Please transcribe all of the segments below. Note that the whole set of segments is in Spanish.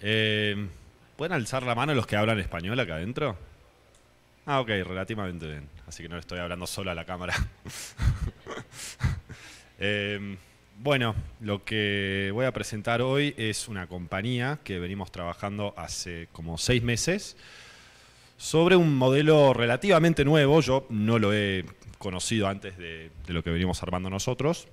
Em, ¿Pueden alzar la mano los que hablan español acá adentro? Ah, ok, relativamente bien. Así que no le estoy hablando solo a la cámara. Em, bueno, lo que voy a presentar hoy es una compañía que venimos trabajando hace como seis meses sobre un modelo relativamente nuevo. Yo no lo he conocido antes de, lo que venimos armando nosotros,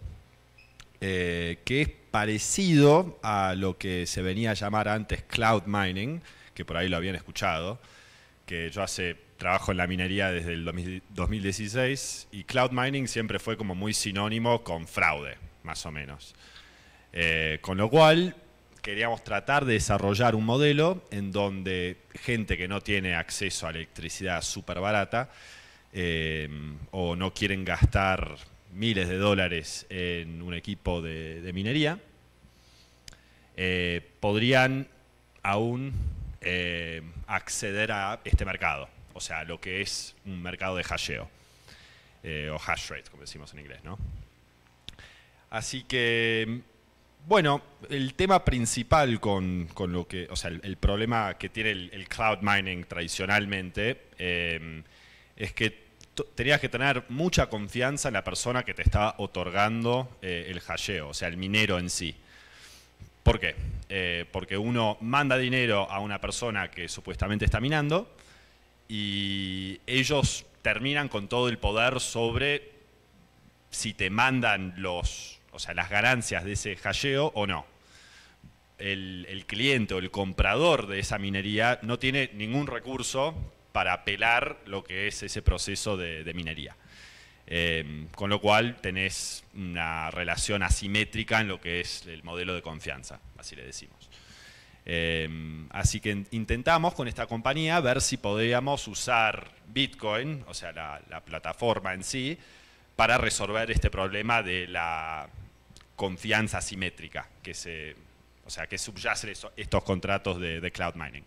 eh, que es parecido a lo que se venía a llamar antes cloud mining, que por ahí lo habían escuchado, que yo hace trabajo en la minería desde el 2016 y cloud mining siempre fue como muy sinónimo con fraude, más o menos. Eh, con lo cual, queríamos tratar de desarrollar un modelo en donde gente que no tiene acceso a electricidad súper barata eh, o no quieren gastar miles de dólares en un equipo de, minería, eh, podrían aún eh, acceder a este mercado, o sea, lo que es un mercado de hasheo, eh, o hash rate, como decimos en inglés, ¿no? Así que, bueno, el tema principal con, lo que, o sea, el, problema que tiene el, el, cloud mining tradicionalmente es que tenías que tener mucha confianza en la persona que te estaba otorgando eh, el hasheo, o sea, el minero en sí. ¿Por qué? Eh, porque uno manda dinero a una persona que supuestamente está minando y ellos terminan con todo el poder sobre si te mandan los, o sea, las ganancias de ese hasheo o no. el cliente o el comprador de esa minería no tiene ningún recurso para pelar lo que es ese proceso de, minería. Eh, con lo cual tenés una relación asimétrica en lo que es el modelo de confianza, así le decimos. Eh, así que intentamos con esta compañía ver si podíamos usar Bitcoin, o sea, la, plataforma en sí, para resolver este problema de la confianza asimétrica que se, o sea, que subyace estos contratos de cloud mining.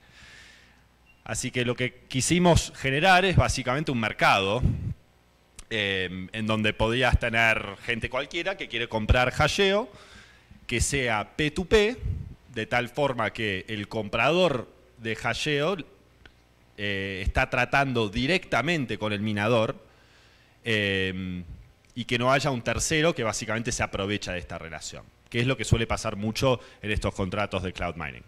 Así que lo que quisimos generar es básicamente un mercado em, en donde podías tener gente cualquiera que quiere comprar hasheo, que sea P2P, de tal forma que el comprador de hasheo eh, está tratando directamente con el minador em, y que no haya un tercero que básicamente se aprovecha de esta relación, que es lo que suele pasar mucho en estos contratos de cloud mining.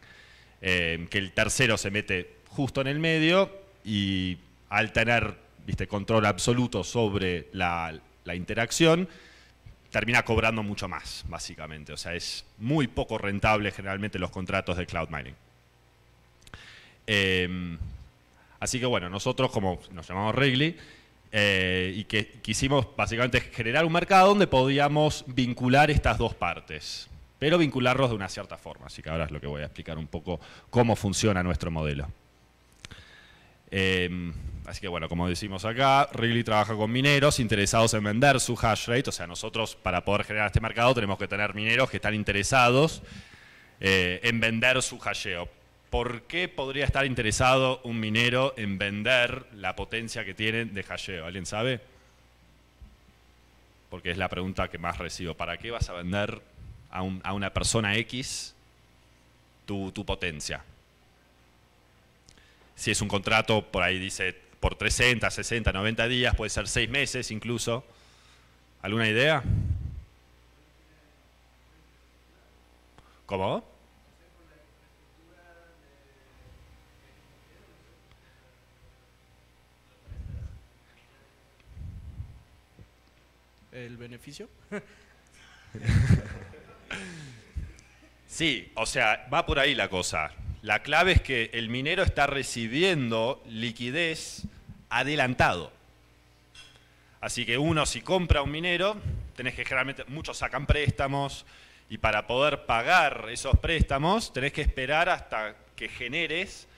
Em, que el tercero se mete justo en el medio y al tener ¿viste? control absoluto sobre la, interacción, termina cobrando mucho más, básicamente. O sea, es muy poco rentable generalmente los contratos de cloud mining. Em, así que bueno, nosotros, como nos llamamos Regly eh, y que quisimos básicamente generar un mercado donde podíamos vincular estas dos partes, pero vincularlos de una cierta forma. Así que ahora es lo que voy a explicar un poco cómo funciona nuestro modelo. Em, así que bueno, como decimos acá, Rigley trabaja con mineros interesados en vender su hash rate. O sea, nosotros para poder generar este mercado tenemos que tener mineros que están interesados eh, en vender su hasheo. ¿Por qué podría estar interesado un minero en vender la potencia que tiene de hasheo? ¿Alguien sabe? Porque es la pregunta que más recibo. ¿Para qué vas a vender a, una persona X tu potencia? si es un contrato, por ahí dice por 30, 60, 90 días, puede ser 6 meses incluso. ¿Alguna idea? ¿Cómo? ¿El beneficio? sí, o sea, va por ahí la cosa. La clave es que el minero está recibiendo liquidez adelantado. Así que uno si compra un minero, tenés que generalmente, muchos sacan préstamos y para poder pagar esos préstamos tenés que esperar hasta que generes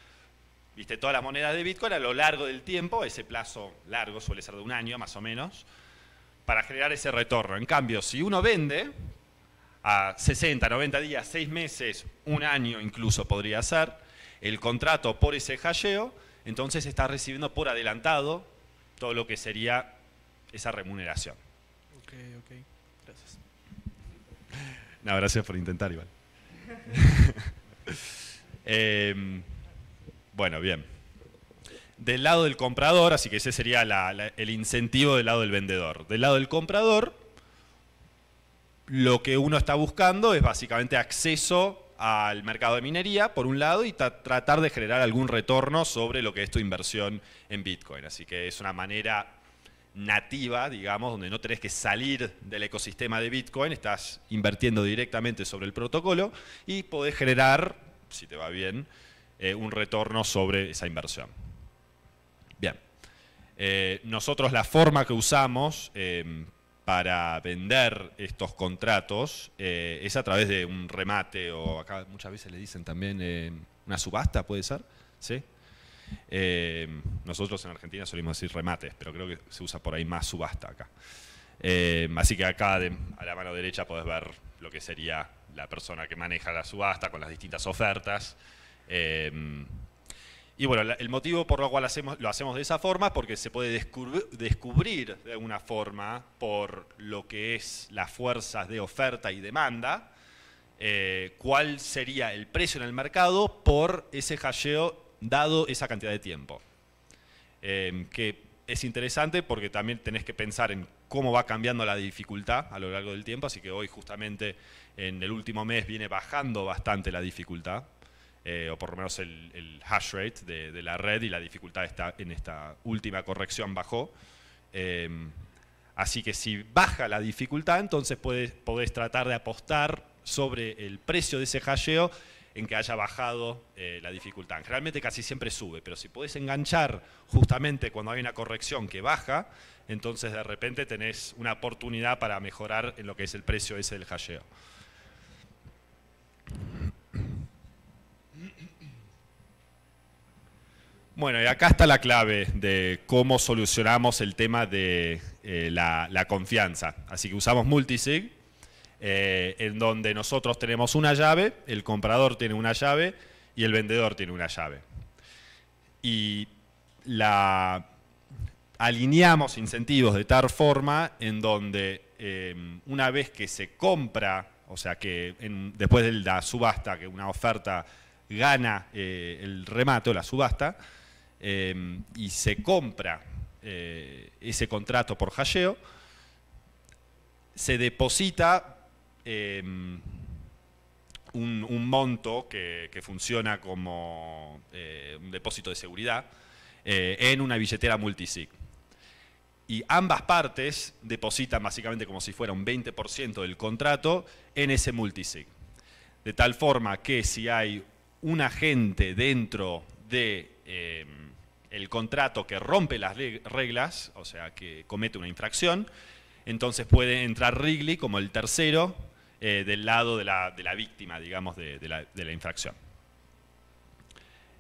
viste, todas las monedas de Bitcoin a lo largo del tiempo, ese plazo largo suele ser de un año más o menos, para generar ese retorno. En cambio, si uno vende, a 60, 90 días, 6 meses, un año incluso podría ser, el contrato por ese halleo, entonces está recibiendo por adelantado todo lo que sería esa remuneración. Ok, ok, gracias. No, gracias por intentar igual. Em, bueno, bien. Del lado del comprador, así que ese sería el incentivo del lado del vendedor. Del lado del comprador, lo que uno está buscando es básicamente acceso al mercado de minería, por un lado, y tratar de generar algún retorno sobre lo que es tu inversión en Bitcoin. Así que es una manera nativa, digamos, donde no tenés que salir del ecosistema de Bitcoin, estás invirtiendo directamente sobre el protocolo y podés generar, si te va bien, eh, un retorno sobre esa inversión. Bien. Eh, nosotros la forma que usamos em, para vender estos contratos eh, es a través de un remate o acá muchas veces le dicen también eh, una subasta, puede ser, ¿sí? Eh, nosotros en Argentina solemos decir remates, pero creo que se usa por ahí más subasta acá. así que acá a la mano derecha podés ver lo que sería la persona que maneja la subasta con las distintas ofertas. Y bueno, el motivo por lo cual lo hacemos de esa forma es porque se puede descubrir de alguna forma por lo que es las fuerzas de oferta y demanda, eh, cuál sería el precio en el mercado por ese hasheo dado esa cantidad de tiempo. Em, que es interesante porque también tenés que pensar en cómo va cambiando la dificultad a lo largo del tiempo, así que hoy justamente en el último mes viene bajando bastante la dificultad, eh, o por lo menos el, hash rate de, la red y la dificultad está en esta última corrección bajó. Em, así que si baja la dificultad, entonces puedes, podés tratar de apostar sobre el precio de ese hasheo en que haya bajado eh, la dificultad. Generalmente casi siempre sube, pero si podés enganchar justamente cuando hay una corrección que baja, entonces de repente tenés una oportunidad para mejorar en lo que es el precio ese del hasheo. Bueno, y acá está la clave de cómo solucionamos el tema de eh, la, confianza. Así que usamos multisig, eh, en donde nosotros tenemos una llave, el comprador tiene una llave y el vendedor tiene una llave. Y la alineamos incentivos de tal forma en donde eh, una vez que se compra, o sea que después de la subasta, que una oferta gana el remate o la subasta, Em, y se compra eh, ese contrato por halleo, se deposita em, un, monto que, que funciona como eh, un depósito de seguridad eh, en una billetera multisig. Y ambas partes depositan básicamente como si fuera un 20% del contrato en ese multisig. De tal forma que si hay un agente dentro de em, el contrato que rompe las reglas, o sea, que comete una infracción, entonces puede entrar Wrigley como el tercero eh, del lado de la, víctima, digamos, de, la, infracción.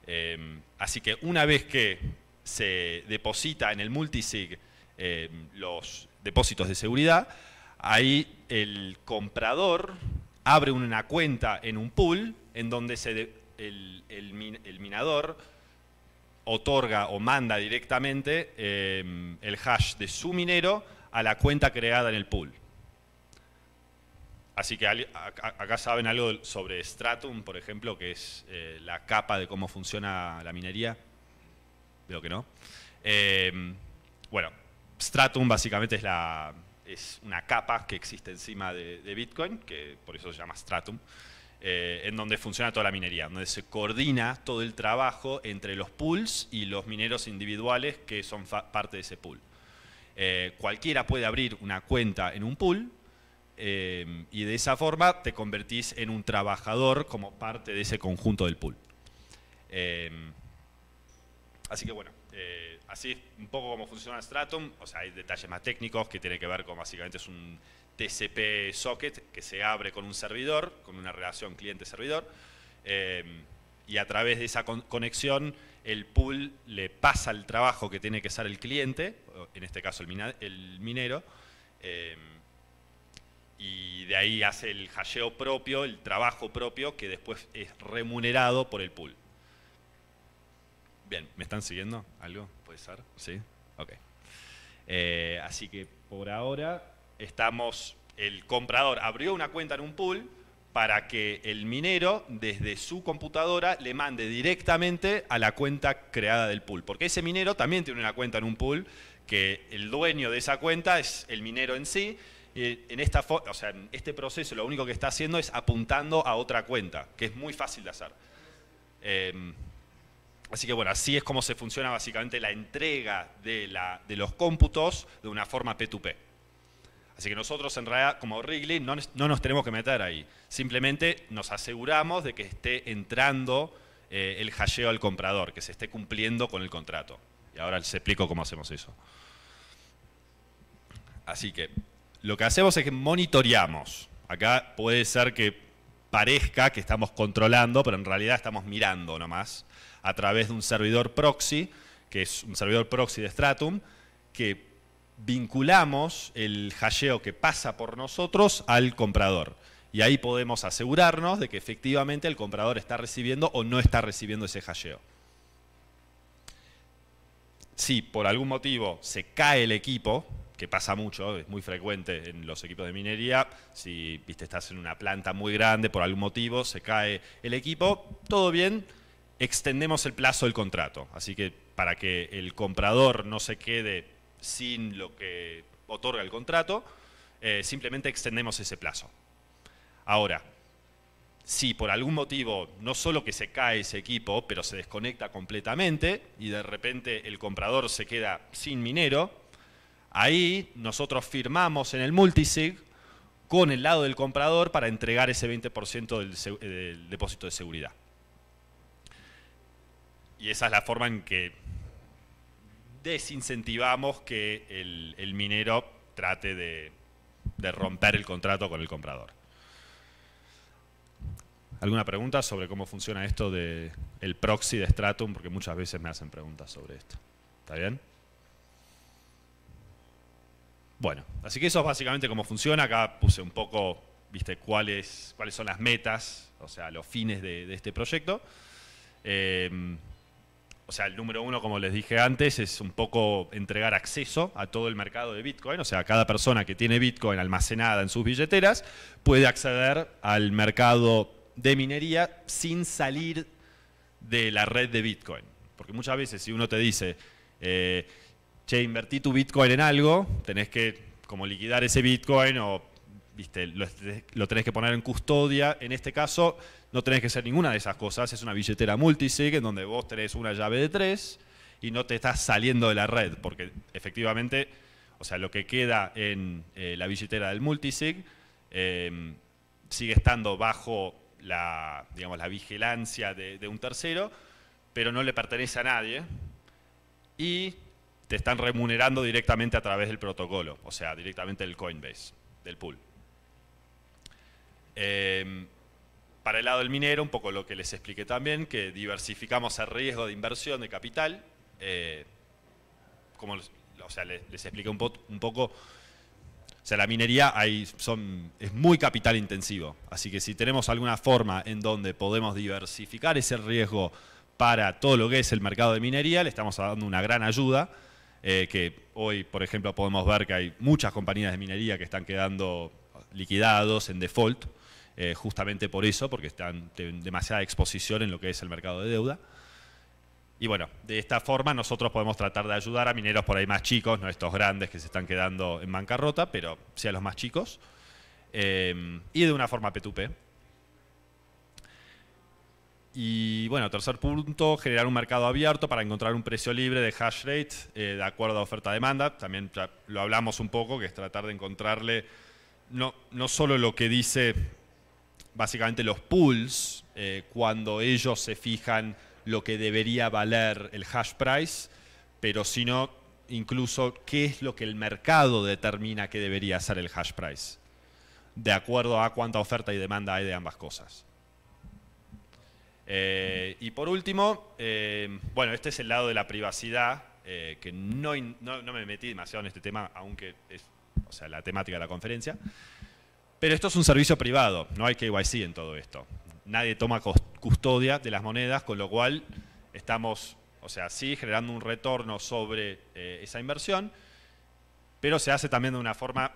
Em, así que una vez que se deposita en el multisig em, los depósitos de seguridad, ahí el comprador abre una cuenta en un pool en donde se el minador otorga o manda directamente eh, el hash de su minero a la cuenta creada en el pool. Así que acá saben algo sobre Stratum, por ejemplo, que es eh, la capa de cómo funciona la minería. Veo que no. Eh, bueno, Stratum básicamente es, una capa que existe encima de Bitcoin, que por eso se llama Stratum. Eh, en donde funciona toda la minería, donde se coordina todo el trabajo entre los pools y los mineros individuales que son parte de ese pool. Eh, cualquiera puede abrir una cuenta en un pool eh, y de esa forma te convertís en un trabajador como parte de ese conjunto del pool. así que bueno, eh, así es un poco como funciona Stratum, o sea, hay detalles más técnicos que tiene que ver con básicamente es un TCP socket que se abre con un servidor, con una relación cliente-servidor, eh, y a través de esa conexión el pool le pasa el trabajo que tiene que hacer el cliente, en este caso el, minero, eh, y de ahí hace el hasheo propio, el trabajo propio, que después es remunerado por el pool. Bien, ¿me están siguiendo? ¿Algo? ¿Puede ser? ¿Sí? Ok. Eh, así que por ahora estamos, el comprador abrió una cuenta en un pool para que el minero desde su computadora le mande directamente a la cuenta creada del pool. Porque ese minero también tiene una cuenta en un pool, que el dueño de esa cuenta es el minero en sí. Y en, esta, o sea, en este proceso lo único que está haciendo es apuntando a otra cuenta, que es muy fácil de hacer. Em, Así que bueno, así es como se funciona básicamente la entrega de, la, de los cómputos de una forma P2P. Así que nosotros en realidad como Wrigley no, nos tenemos que meter ahí. Simplemente nos aseguramos de que esté entrando eh, el hasheo al comprador, que se esté cumpliendo con el contrato. Y ahora les explico cómo hacemos eso. Así que lo que hacemos es que monitoreamos. Acá puede ser que parezca que estamos controlando, pero en realidad estamos mirando nomás a través de un servidor proxy, que es un servidor proxy de Stratum, que vinculamos el hasheo que pasa por nosotros al comprador. Y ahí podemos asegurarnos de que efectivamente el comprador está recibiendo o no está recibiendo ese hasheo. Si por algún motivo se cae el equipo, que pasa mucho, es muy frecuente en los equipos de minería, si viste, estás en una planta muy grande por algún motivo, se cae el equipo, todo bien, extendemos el plazo del contrato. Así que para que el comprador no se quede sin lo que otorga el contrato, eh, simplemente extendemos ese plazo. Ahora, si por algún motivo, no solo que se cae ese equipo, pero se desconecta completamente y de repente el comprador se queda sin minero, Ahí nosotros firmamos en el multisig con el lado del comprador para entregar ese 20% del, depósito de seguridad. Y esa es la forma en que desincentivamos que el, minero trate de, romper el contrato con el comprador. ¿Alguna pregunta sobre cómo funciona esto del el proxy de Stratum? Porque muchas veces me hacen preguntas sobre esto. ¿Está bien? Bueno, así que eso es básicamente cómo funciona. Acá puse un poco, viste, cuáles, cuáles son las metas, o sea, los fines de, este proyecto. Em, o sea, el número uno, como les dije antes, es un poco entregar acceso a todo el mercado de Bitcoin. O sea, cada persona que tiene Bitcoin almacenada en sus billeteras puede acceder al mercado de minería sin salir de la red de Bitcoin. Porque muchas veces si uno te dice, eh, invertí tu Bitcoin en algo, tenés que como liquidar ese Bitcoin o lo, tenés que poner en custodia. En este caso, no tenés que hacer ninguna de esas cosas. Es una billetera multisig en donde vos tenés una llave de tres y no te estás saliendo de la red, porque efectivamente, o sea, lo que queda en eh, la billetera del multisig em, sigue estando bajo la, digamos, la vigilancia de, de un tercero, pero no le pertenece a nadie. Y te están remunerando directamente a través del protocolo, o sea, directamente del Coinbase, del pool. Em, para el lado del minero, un poco lo que les expliqué también, que diversificamos el riesgo de inversión de capital. Eh, como, les, expliqué un, un, poco, sea, la minería son, es muy capital intensivo. Así que si tenemos alguna forma en donde podemos diversificar ese riesgo para todo lo que es el mercado de minería, le estamos dando una gran ayuda. Eh, que hoy, por ejemplo, podemos ver que hay muchas compañías de minería que están quedando liquidados en default, eh, justamente por eso, porque están demasiada exposición en lo que es el mercado de deuda. Y bueno, de esta forma nosotros podemos tratar de ayudar a mineros por ahí más chicos, no estos grandes que se están quedando en bancarrota, pero sí a los más chicos, eh, y de una forma P2P, y bueno, tercer punto, generar un mercado abierto para encontrar un precio libre de hash rate eh, de acuerdo a oferta-demanda. También lo hablamos un poco, que es tratar de encontrarle no, no solo lo que dice básicamente los pools, eh, cuando ellos se fijan lo que debería valer el hash price, pero sino incluso qué es lo que el mercado determina que debería ser el hash price, de acuerdo a cuánta oferta y demanda hay de ambas cosas. Eh, y por último, eh, bueno, este es el lado de la privacidad, eh, que no, no, me metí demasiado en este tema, aunque es o sea, la temática de la conferencia. Pero esto es un servicio privado, no hay KYC en todo esto. Nadie toma custodia de las monedas, con lo cual estamos, o sea, sí generando un retorno sobre esa inversión, pero se hace también de una forma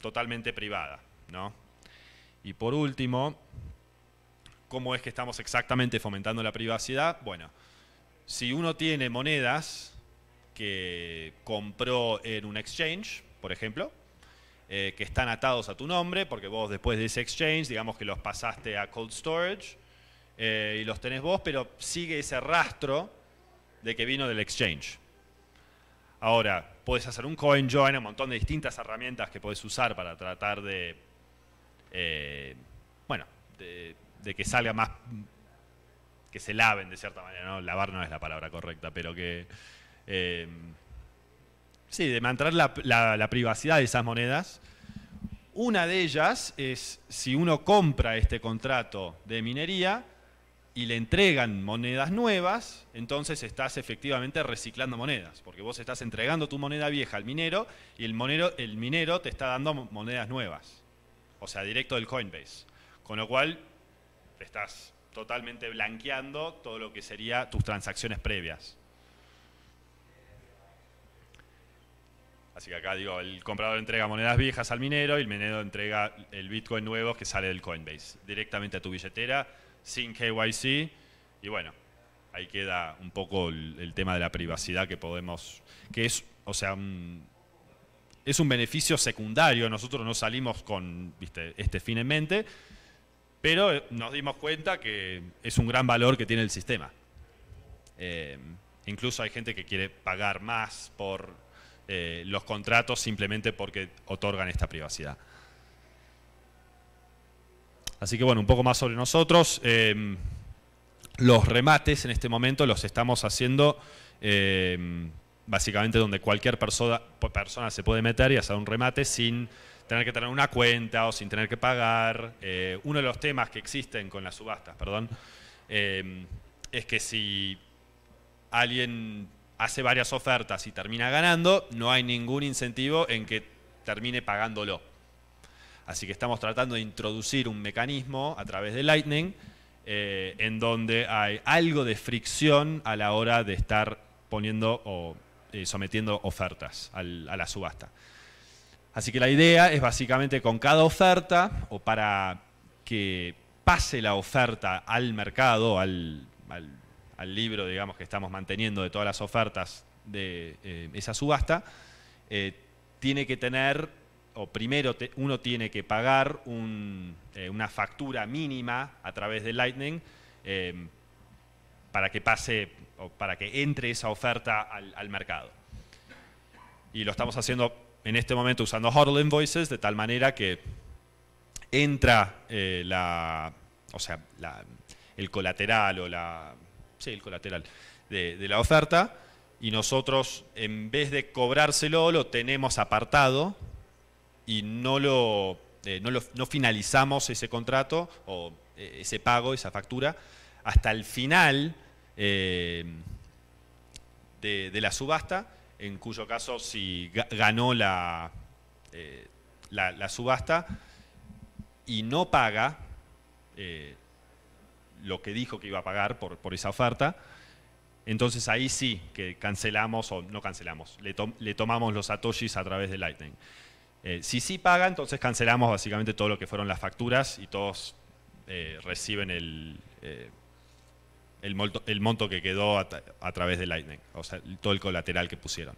totalmente privada, ¿no? Y por último, ¿Cómo es que estamos exactamente fomentando la privacidad? Bueno, si uno tiene monedas que compró en un exchange, por ejemplo, eh, que están atados a tu nombre, porque vos después de ese exchange, digamos que los pasaste a cold storage eh, y los tenés vos, pero sigue ese rastro de que vino del exchange. Ahora, puedes hacer un coin join, un montón de distintas herramientas que puedes usar para tratar de, eh, bueno, de de que salga más, que se laven de cierta manera, Lavar no es la palabra correcta, pero que... Eh, sí, de mantener la, privacidad de esas monedas. Una de ellas es si uno compra este contrato de minería y le entregan monedas nuevas, entonces estás efectivamente reciclando monedas, porque vos estás entregando tu moneda vieja al minero y el, el minero te está dando monedas nuevas, o sea, directo del Coinbase. Con lo cual, estás totalmente blanqueando todo lo que sería tus transacciones previas. Así que acá digo, el comprador entrega monedas viejas al minero y el minero entrega el Bitcoin nuevo que sale del Coinbase directamente a tu billetera sin KYC. Y bueno, ahí queda un poco el, tema de la privacidad que podemos, que es, o sea, es un beneficio secundario. Nosotros no salimos con este fin en mente, pero eh, nos dimos cuenta que es un gran valor que tiene el sistema. Eh, incluso hay gente que quiere pagar más por eh, los contratos simplemente porque otorgan esta privacidad. Así que bueno, un poco más sobre nosotros. los remates en este momento los estamos haciendo básicamente donde cualquier persona se puede meter y hacer un remate sin tener que tener una cuenta o sin tener que pagar. Eh, uno de los temas que existen con las subastas, perdón, eh, es que si alguien hace varias ofertas y termina ganando, no hay ningún incentivo en que termine pagándolo. Así que estamos tratando de introducir un mecanismo a través de Lightning eh, en donde hay algo de fricción a la hora de estar poniendo o sometiendo ofertas a la subasta. Así que la idea es básicamente con cada oferta, o para que pase la oferta al mercado, al, libro, digamos, que estamos manteniendo de todas las ofertas de eh, esa subasta, eh, tiene que tener, o primero uno tiene que pagar eh, una factura mínima a través de Lightning para que pase o para que entre esa oferta al mercado. Y lo estamos haciendo en este momento usando HODL Invoices de tal manera que entra eh, la, o sea, el colateral o la, sí, el colateral de, la oferta y nosotros en vez de cobrárselo lo tenemos apartado y no lo, eh, no, finalizamos ese contrato o eh, ese pago, esa factura, hasta el final de la subasta en cuyo caso si ganó eh, la, la, subasta y no paga eh, lo que dijo que iba a pagar por, esa oferta, entonces ahí sí que cancelamos o no cancelamos, le, tomamos los satoshis a través de Lightning. Eh, si sí paga, entonces cancelamos básicamente todo lo que fueron las facturas y todos reciben el, el, monto que quedó a, través de Lightning, o sea, todo el colateral que pusieron.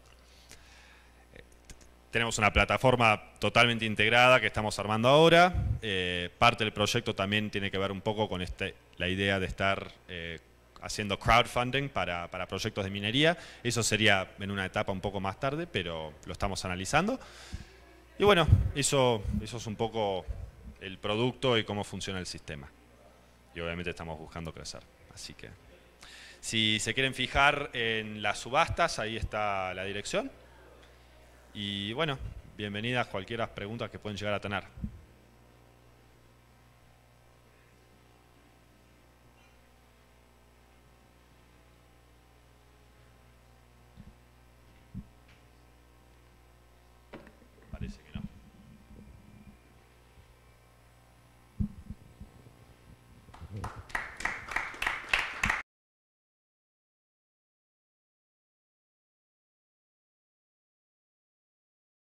Eh, tenemos una plataforma totalmente integrada que estamos armando ahora. Eh, parte del proyecto también tiene que ver un poco con este, la idea de estar eh, haciendo crowdfunding para, proyectos de minería. Eso sería en una etapa un poco más tarde, pero lo estamos analizando. Y bueno, eso es un poco el producto y cómo funciona el sistema. Y obviamente estamos buscando crecer. Así que si se quieren fijar en las subastas, ahí está la dirección. Y bueno, bienvenidas cualquiera preguntas que pueden llegar a tener.